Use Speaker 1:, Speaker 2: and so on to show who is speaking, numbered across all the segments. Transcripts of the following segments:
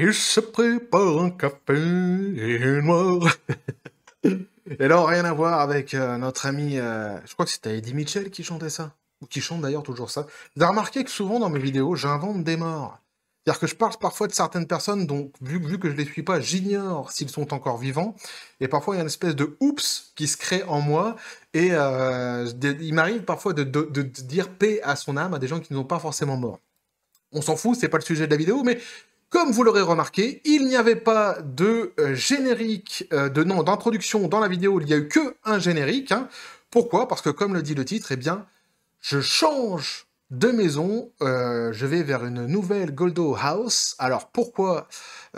Speaker 1: Il se prépare un café noir. Et alors, rien à voir avec euh, notre ami, euh, je crois que c'était Eddie Mitchell qui chantait ça, ou qui chante d'ailleurs toujours ça. Vous avez remarqué que souvent dans mes vidéos, j'invente des morts. C'est-à-dire que je parle parfois de certaines personnes, donc vu, que je ne les suis pas, j'ignore s'ils sont encore vivants. Et parfois, il y a une espèce de oups qui se crée en moi. Et euh, il m'arrive parfois de, dire paix à son âme à des gens qui ne sont pas forcément morts. On s'en fout, c'est pas le sujet de la vidéo, mais comme vous l'aurez remarqué, il n'y avait pas de euh, générique, euh, de nom d'introduction dans la vidéo, il n'y a eu que un générique. Hein. Pourquoi Parce que comme le dit le titre, eh bien, je change deux maisons, euh, je vais vers une nouvelle Goldo House. Alors pourquoi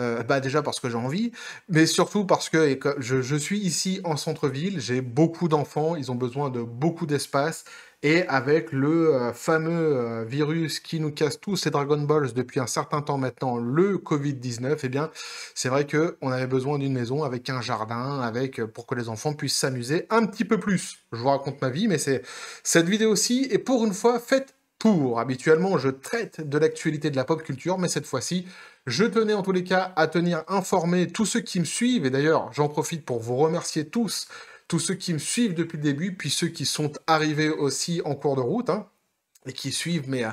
Speaker 1: euh, Bah déjà parce que j'ai envie, mais surtout parce que je, suis ici en centre-ville, j'ai beaucoup d'enfants, ils ont besoin de beaucoup d'espace. Et avec le euh, fameux virus qui nous casse tous ces Dragon Balls depuis un certain temps maintenant, le Covid-19, eh bien, c'est vrai qu'on avait besoin d'une maison avec un jardin, avec pour que les enfants puissent s'amuser un petit peu plus. Je vous raconte ma vie, mais c'est cette vidéo aussi. Et pour une fois, faites pour. Habituellement, je traite de l'actualité de la pop culture, mais cette fois-ci, je tenais en tous les cas à tenir informé tous ceux qui me suivent, et d'ailleurs, j'en profite pour vous remercier tous, tous ceux qui me suivent depuis le début, puis ceux qui sont arrivés aussi en cours de route, hein, et qui suivent, mais... Euh,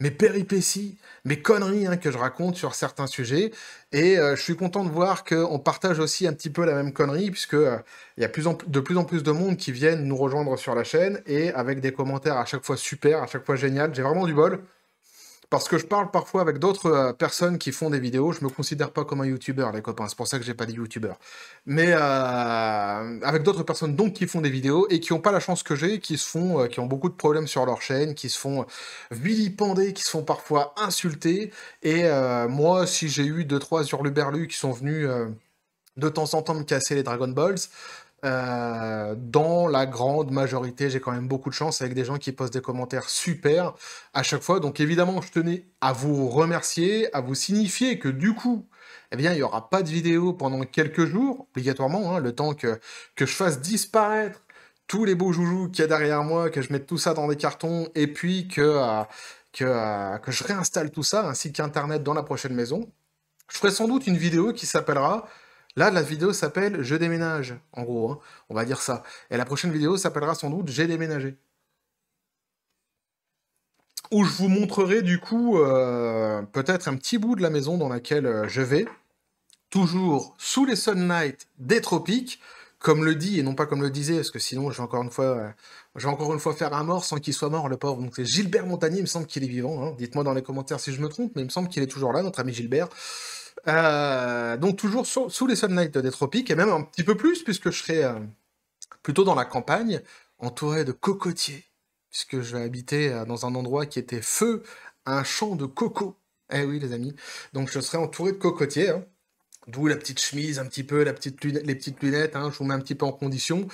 Speaker 1: mes péripéties, mes conneries hein, que je raconte sur certains sujets. Et euh, je suis content de voir qu'on partage aussi un petit peu la même connerie, puisque euh, il y a de plus en plus de monde qui viennent nous rejoindre sur la chaîne, et avec des commentaires à chaque fois super, à chaque fois génial. J'ai vraiment du bol. Parce que je parle parfois avec d'autres euh, personnes qui font des vidéos, je me considère pas comme un youtubeur, les copains, c'est pour ça que j'ai pas dit youtubeur. Mais euh, avec d'autres personnes donc qui font des vidéos et qui n'ont pas la chance que j'ai, qui se font, euh, qui ont beaucoup de problèmes sur leur chaîne, qui se font vilipender, qui se font parfois insulter. Et moi, si j'ai eu 2 trois hurluberlus qui sont venus de temps en temps me casser les Dragon Balls, euh, dans la grande majorité, j'ai quand même beaucoup de chance avec des gens qui postent des commentaires super à chaque fois. Donc évidemment, je tenais à vous remercier, à vous signifier que du coup, eh bien, il n'y aura pas de vidéo pendant quelques jours, obligatoirement, hein, le temps que, que je fasse disparaître tous les beaux joujoux qu'il y a derrière moi, que je mette tout ça dans des cartons, et puis que, euh, que, euh, que je réinstalle tout ça, ainsi qu'Internet dans la prochaine maison. Je ferai sans doute une vidéo qui s'appellera Là, la vidéo s'appelle Je déménage, en gros. Hein. On va dire ça. Et la prochaine vidéo s'appellera sans doute J'ai déménagé. Où je vous montrerai du coup euh, peut-être un petit bout de la maison dans laquelle euh, je vais. Toujours sous les sunlights des tropiques, comme le dit et non pas comme le disait, parce que sinon je encore une fois, euh, encore une fois faire un mort sans qu'il soit mort, le pauvre. Donc c'est Gilbert Montagnier, il me semble qu'il est vivant. Hein. Dites-moi dans les commentaires si je me trompe, mais il me semble qu'il est toujours là, notre ami Gilbert. Euh, donc toujours sous les sunlights des tropiques, et même un petit peu plus, puisque je serai euh, plutôt dans la campagne, entouré de cocotiers, puisque je vais habiter euh, dans un endroit qui était feu, un champ de coco. Eh oui les amis, donc je serai entouré de cocotiers. Hein. D'où la petite chemise, un petit peu, la petite les petites lunettes, hein. je vous mets un petit peu en condition.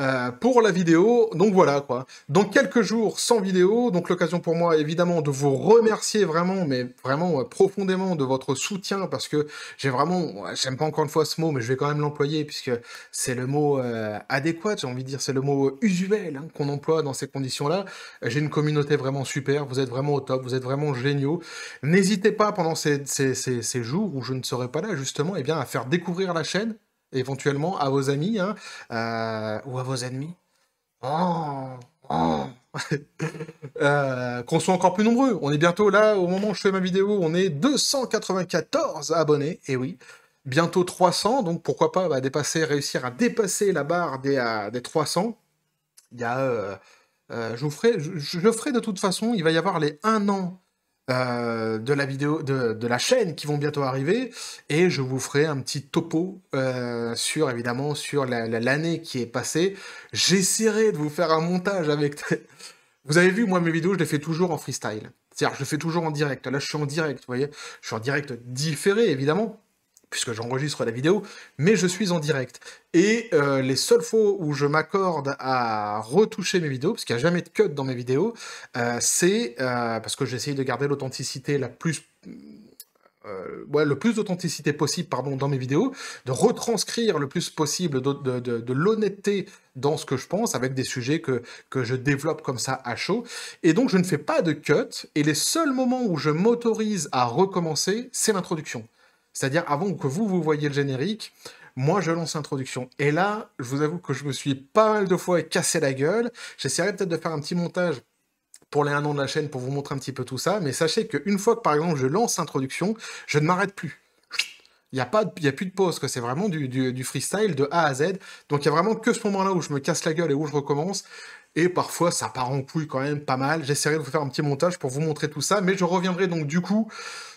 Speaker 1: Euh, pour la vidéo. Donc voilà quoi. Donc quelques jours sans vidéo, donc l'occasion pour moi évidemment de vous remercier vraiment, mais vraiment profondément de votre soutien parce que j'ai vraiment, j'aime pas encore une fois ce mot, mais je vais quand même l'employer puisque c'est le mot euh, adéquat, j'ai envie de dire, c'est le mot usuel hein, qu'on emploie dans ces conditions-là. J'ai une communauté vraiment super, vous êtes vraiment au top, vous êtes vraiment géniaux. N'hésitez pas pendant ces, ces, ces, jours où je ne serai pas là justement, et eh bien à faire découvrir la chaîne éventuellement à vos amis hein, euh, ou à vos ennemis. Oh, oh. Euh, qu'on soit encore plus nombreux. On est bientôt là, au moment où je fais ma vidéo, on est 294 abonnés, et oui. Bientôt 300, donc pourquoi pas bah, dépasser, réussir à dépasser la barre des, des 300. Il y a... Euh, je, vous ferai, je, ferai de toute façon, il va y avoir les 1 an euh, de la vidéo, de, la chaîne qui vont bientôt arriver, et je vous ferai un petit topo euh, sur évidemment sur l'année la, qui est passée. J'essaierai de vous faire un montage avec. vous avez vu, moi mes vidéos, je les fais toujours en freestyle. C'est-à-dire, je les fais toujours en direct. Là, je suis en direct, vous voyez. Je suis en direct différé, évidemment puisque j'enregistre la vidéo, mais je suis en direct. Et euh, les seuls fois où je m'accorde à retoucher mes vidéos, parce qu'il n'y a jamais de cut dans mes vidéos, euh, c'est euh, parce que j'essaye de garder l'authenticité la plus... ouais, le plus d'authenticité possible pardon, dans mes vidéos, de retranscrire le plus possible de, l'honnêteté dans ce que je pense, avec des sujets que, que je développe comme ça à chaud. Et donc, je ne fais pas de cut, et les seuls moments où je m'autorise à recommencer, c'est l'introduction. C'est-à-dire avant que vous, vous voyez le générique, moi je lance l'introduction. Et là, je vous avoue que je me suis pas mal de fois cassé la gueule. J'essaierai peut-être de faire un petit montage pour les un an de la chaîne pour vous montrer un petit peu tout ça. Mais sachez qu'une fois que par exemple je lance l'introduction, je ne m'arrête plus. Il n'y a, pas a plus de pause, c'est vraiment du, du, du, freestyle de A à Z. Donc il n'y a vraiment que ce moment-là où je me casse la gueule et où je recommence. Et parfois, ça part en couille quand même pas mal. J'essaierai de vous faire un petit montage pour vous montrer tout ça. Mais je reviendrai donc du coup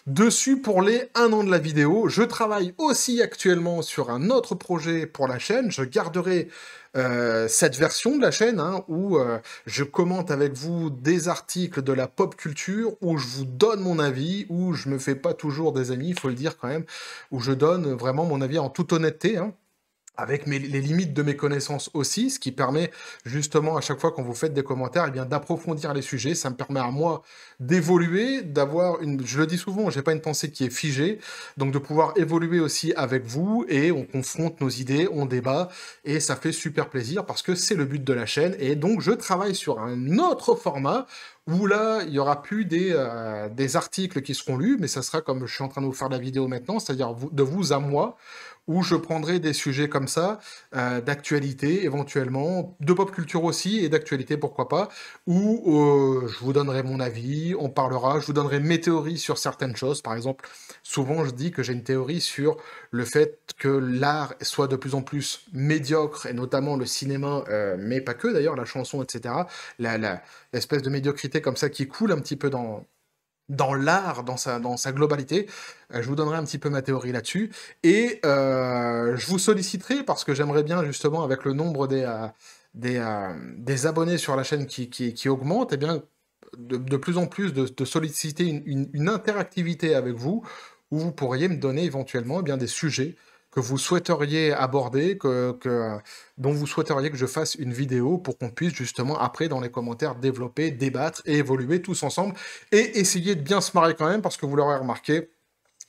Speaker 1: dessus pour les 1 an de la vidéo. Je travaille aussi actuellement sur un autre projet pour la chaîne. Je garderai euh, cette version de la chaîne hein, où euh, je commente avec vous des articles de la pop culture, où je vous donne mon avis, où je me fais pas toujours des amis, il faut le dire quand même, où je donne vraiment mon avis en toute honnêteté. Hein avec les limites de mes connaissances aussi, ce qui permet justement à chaque fois qu'on vous faites des commentaires, eh bien d'approfondir les sujets. Ça me permet à moi d'évoluer, d'avoir une, je le dis souvent, j'ai pas une pensée qui est figée, donc de pouvoir évoluer aussi avec vous et on confronte nos idées, on débat et ça fait super plaisir parce que c'est le but de la chaîne et donc je travaille sur un autre format où là, il y aura plus des, euh, des articles qui seront lus, mais ça sera comme je suis en train de vous faire la vidéo maintenant, c'est-à-dire de vous à moi, où je prendrai des sujets comme ça, euh, d'actualité éventuellement, de pop culture aussi, et d'actualité pourquoi pas, où euh, je vous donnerai mon avis, on parlera, je vous donnerai mes théories sur certaines choses. Par exemple, souvent je dis que j'ai une théorie sur le fait que l'art soit de plus en plus médiocre, et notamment le cinéma, euh, mais pas que d'ailleurs, la chanson, etc. L'espèce la, la, de médiocrité comme ça qui coule un petit peu dans, dans l'art, dans sa, globalité. Euh, je vous donnerai un petit peu ma théorie là-dessus. Et euh, je vous solliciterai, parce que j'aimerais bien justement, avec le nombre des, euh, abonnés sur la chaîne qui, augmente, et eh bien, de, plus en plus de, solliciter une, interactivité avec vous, où vous pourriez me donner éventuellement eh bien, des sujets que vous souhaiteriez aborder, que, dont vous souhaiteriez que je fasse une vidéo pour qu'on puisse justement après dans les commentaires développer, débattre et évoluer tous ensemble et essayer de bien se marrer quand même parce que vous l'aurez remarqué,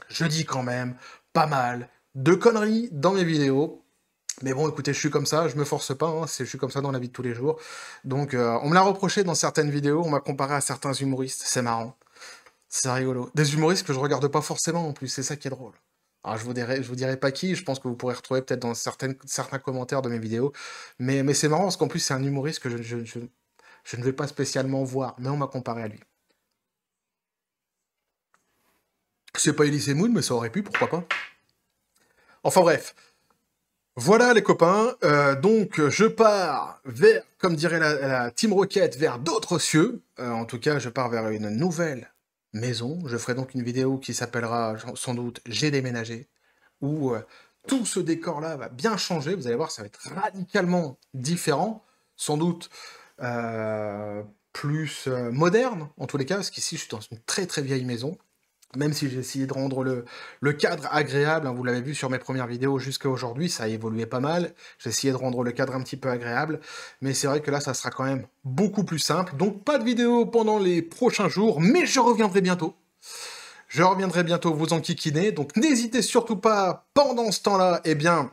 Speaker 1: je dis quand même pas mal de conneries dans mes vidéos. Mais bon, écoutez, je suis comme ça, je me force pas, hein, je suis comme ça dans la vie de tous les jours. Donc, euh, on me l'a reproché dans certaines vidéos, on m'a comparé à certains humoristes, c'est marrant. C'est rigolo. Des humoristes que je regarde pas forcément en plus, c'est ça qui est drôle. Alors, je vous dirai, je vous dirai pas qui, je pense que vous pourrez retrouver peut-être dans certains commentaires de mes vidéos. Mais, c'est marrant parce qu'en plus, c'est un humoriste que je, ne vais pas spécialement voir, mais on m'a comparé à lui. C'est pas Elise Moon, mais ça aurait pu, pourquoi pas. Enfin bref. Voilà les copains, euh, donc je pars vers, comme dirait la, Team Rocket, vers d'autres cieux. Euh, en tout cas, je pars vers une nouvelle maison. Je ferai donc une vidéo qui s'appellera sans doute J'ai déménagé, où euh, tout ce décor-là va bien changer. Vous allez voir, ça va être radicalement différent, sans doute euh, plus euh, moderne en tous les cas, parce qu'ici je suis dans une très très vieille maison même si j'ai essayé de rendre le, cadre agréable, hein, vous l'avez vu sur mes premières vidéos jusqu'à aujourd'hui, ça a évolué pas mal, j'ai essayé de rendre le cadre un petit peu agréable, mais c'est vrai que là ça sera quand même beaucoup plus simple, donc pas de vidéo pendant les prochains jours, mais je reviendrai bientôt, je reviendrai bientôt vous enquiquiner, donc n'hésitez surtout pas pendant ce temps-là, eh bien,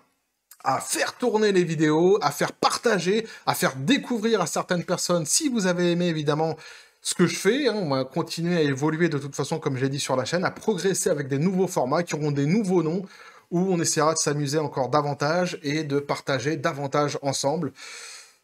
Speaker 1: à faire tourner les vidéos, à faire partager, à faire découvrir à certaines personnes, si vous avez aimé évidemment, ce que je fais, hein, on va continuer à évoluer de toute façon, comme j'ai dit sur la chaîne, à progresser avec des nouveaux formats qui auront des nouveaux noms, où on essaiera de s'amuser encore davantage et de partager davantage ensemble.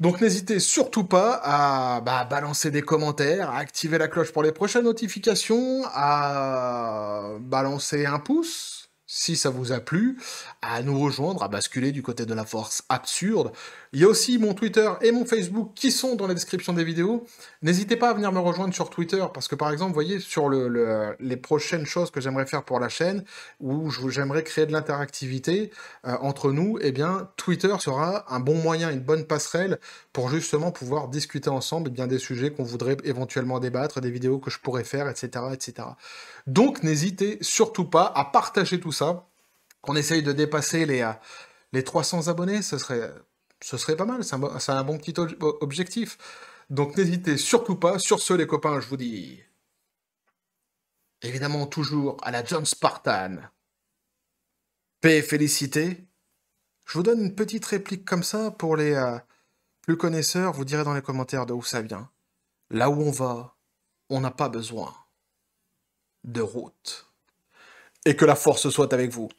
Speaker 1: Donc n'hésitez surtout pas à bah, balancer des commentaires, à activer la cloche pour les prochaines notifications, à balancer un pouce, si ça vous a plu, à nous rejoindre, à basculer du côté de la force absurde. Il y a aussi mon Twitter et mon Facebook qui sont dans la description des vidéos. N'hésitez pas à venir me rejoindre sur Twitter, parce que par exemple, vous voyez, sur les prochaines choses que j'aimerais faire pour la chaîne, où j'aimerais créer de l'interactivité euh, entre nous, eh bien, Twitter sera un bon moyen, une bonne passerelle pour justement pouvoir discuter ensemble eh bien, des sujets qu'on voudrait éventuellement débattre, des vidéos que je pourrais faire, etc. etc. Donc n'hésitez surtout pas à partager tout ça qu'on essaye de dépasser les, euh, les 300 abonnés, ce serait, ce serait pas mal, c'est un, bon, petit objectif. Donc n'hésitez surtout pas, sur ce les copains, je vous dis... Évidemment toujours à la John Spartan. Paix et félicité. Je vous donne une petite réplique comme ça pour les plus euh, connaisseurs, vous direz dans les commentaires de où ça vient. Là où on va, on n'a pas besoin de route et que la force soit avec vous.